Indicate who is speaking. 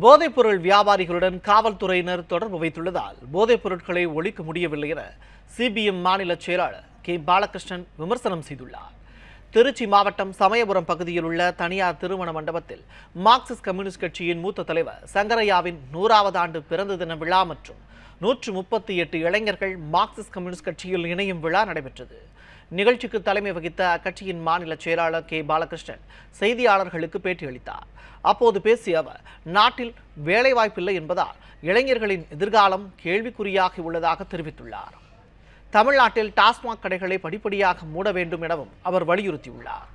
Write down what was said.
Speaker 1: போதைப்பொருள் வியாபாரிகளுடன் காவல்துறையினர் தொடர்பு வைத்துள்ளதால் போதைப் பொருட்களை ஒழிக்க முடியவில்லை என சிபிஎம் மாநில செயலாளர் கே பாலகிருஷ்ணன் விமர்சனம் செய்துள்ளார் திருச்சி மாவட்டம் சமயபுரம் பகுதியில் உள்ள தனியார் திருமண மண்டபத்தில் மார்க்சிஸ்ட் கம்யூனிஸ்ட் கட்சியின் மூத்த தலைவர் சங்கரையாவின் நூறாவது ஆண்டு பிறந்த தின விழா மற்றும் நூற்று முப்பத்தி எட்டு இளைஞர்கள் மார்க்சிஸ்ட் கம்யூனிஸ்ட் கட்சியில் இணையும் விழா நடைபெற்றது நிகழ்ச்சிக்கு தலைமை வகித்த அக்கட்சியின் மாநில செயலாளர் கே பாலகிருஷ்ணன் செய்தியாளர்களுக்கு பேட்டியளித்தார் அப்போது பேசிய அவர் நாட்டில் வேலைவாய்ப்பில்லை என்பதால் இளைஞர்களின் எதிர்காலம் கேள்விக்குறியாகி உள்ளதாக தெரிவித்துள்ளார் தமிழ்நாட்டில் டாஸ்மாக் கடைகளை படிப்படியாக மூட வேண்டும் எனவும் அவர் வலியுறுத்தியுள்ளார்